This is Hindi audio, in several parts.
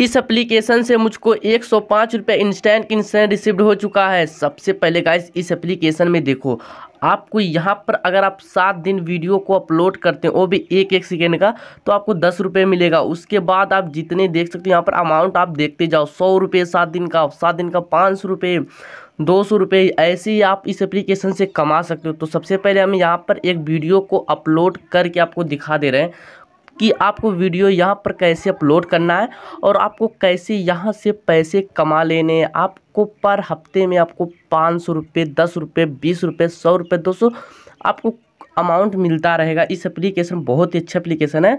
इस एप्लीकेशन से मुझको एक सौ पाँच रुपये इंस्टेंट इंस्टेंट रिसिव्ड हो चुका है सबसे पहले गाइस इस एप्लीकेशन में देखो आपको यहाँ पर अगर आप सात दिन वीडियो को अपलोड करते हैं वो भी एक एक सेकेंड का तो आपको दस रुपये मिलेगा उसके बाद आप जितने देख सकते हो यहाँ पर अमाउंट आप देखते जाओ सौ रुपये सात दिन का सात दिन का पाँच सौ रुपये दो सौ रुपये ऐसे ही आप इस एप्लीकेशन से कमा सकते हो तो सबसे पहले हम यहाँ पर एक वीडियो को अपलोड करके आपको दिखा दे रहे हैं कि आपको वीडियो यहाँ पर कैसे अपलोड करना है और आपको कैसे यहाँ से पैसे कमा लेने आपको पर हफ्ते में आपको पाँच सौ रुपये दस रुपये बीस रुपये सौ रुपये दो सौ आपको अमाउंट मिलता रहेगा इस एप्लीकेशन बहुत ही अच्छा एप्लीकेशन है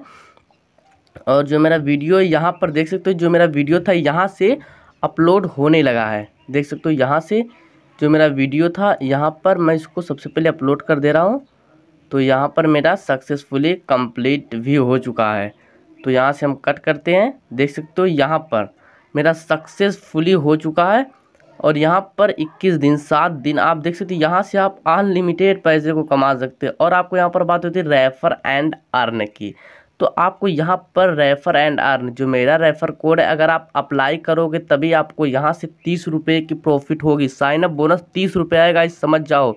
और जो मेरा वीडियो यहाँ पर देख सकते हो जो मेरा वीडियो था यहाँ से अपलोड होने लगा है देख सकते हो यहाँ से जो मेरा वीडियो था यहाँ पर मैं इसको सबसे पहले अपलोड कर दे रहा हूँ तो यहाँ पर मेरा सक्सेसफुली कंप्लीट भी हो चुका है तो यहाँ से हम कट करते हैं देख सकते हो यहाँ पर मेरा सक्सेसफुली हो चुका है और यहाँ पर 21 दिन सात दिन आप देख सकते हो यहाँ से आप अनलिमिटेड पैसे को कमा सकते हो और आपको यहाँ पर बात होती है रेफ़र एंड अर्न की तो आपको यहाँ पर रेफ़र एंड अर्न जो मेरा रेफ़र कोड है अगर आप अप्लाई करोगे तभी आपको यहाँ से तीस रुपये की प्रॉफिट होगी साइनअप बोनस तीस रुपये आएगा इस समझ जाओ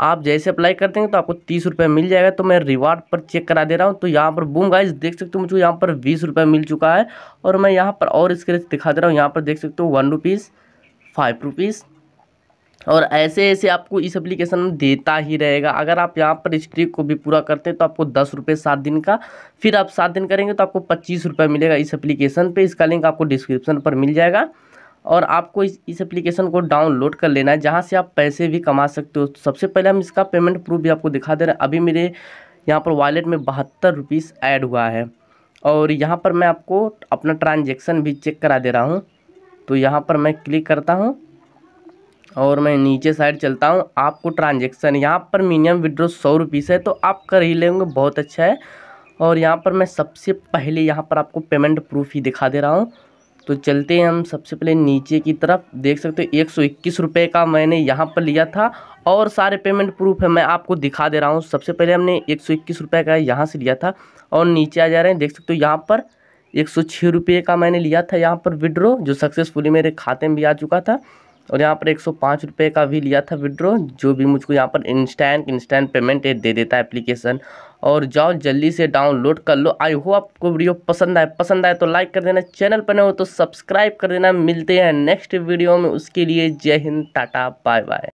आप जैसे अप्लाई कर देंगे तो आपको तीस रुपये मिल जाएगा तो मैं रिवार्ड पर चेक करा दे रहा हूँ तो यहाँ पर बूम गाइज देख सकते हो मुझे यहाँ पर बीस रुपये मिल चुका है और मैं यहाँ पर और स्क्रेच दिखा दे रहा हूँ यहाँ पर देख सकते हो वन रुपीज़ फाइव रुपीज़ और ऐसे ऐसे आपको इस एप्लीकेशन में देता ही रहेगा अगर आप यहाँ पर स्ट्रिक को भी पूरा करते हैं तो आपको दस रुपये सात दिन का फिर आप सात दिन करेंगे तो आपको पच्चीस रुपये मिलेगा इस एप्लीकेशन पे इसका लिंक आपको डिस्क्रिप्शन पर मिल जाएगा और आपको इस इस एप्लीकेशन को डाउनलोड कर लेना है जहाँ से आप पैसे भी कमा सकते हो सबसे पहले हम इसका पेमेंट प्रूफ भी आपको दिखा दे रहे हैं अभी मेरे यहाँ पर वॉलेट में बहत्तर रुपीज़ ऐड हुआ है और यहाँ पर मैं आपको अपना ट्रांजेक्शन भी चेक करा दे रहा हूँ तो यहाँ पर मैं क्लिक करता हूँ और मैं नीचे साइड चलता हूँ आपको ट्रांजेक्शन यहाँ पर मिनिमम विड्रो सौ रुपीस है तो आप कर ही लेंगे बहुत अच्छा है और यहाँ पर मैं सबसे पहले यहाँ पर आपको पेमेंट प्रूफ ही दिखा दे रहा हूँ तो चलते हैं हम सबसे पहले नीचे की तरफ देख सकते हो एक सौ इक्कीस रुपये का मैंने यहाँ पर लिया था और सारे पेमेंट प्रूफ है मैं आपको दिखा दे रहा हूँ सबसे पहले हमने एक सौ इक्कीस रुपये का यहाँ से लिया था और नीचे आ जा रहे हैं देख सकते हो यहाँ पर एक सौ छः रुपये का मैंने लिया था यहाँ पर विड्रो जो सक्सेसफुली मेरे खाते में भी आ चुका था और यहाँ पर एक सौ पाँच रुपये का भी लिया था विड्रो जो भी मुझको यहाँ पर इंस्टेंट इंस्टेंट पेमेंट दे देता है एप्लीकेशन और जाओ जल्दी से डाउनलोड कर लो आई होप आपको वीडियो पसंद आए पसंद आए तो लाइक कर देना चैनल पर ना हो तो सब्सक्राइब कर देना मिलते हैं नेक्स्ट वीडियो में उसके लिए जय हिंद टाटा बाय बाय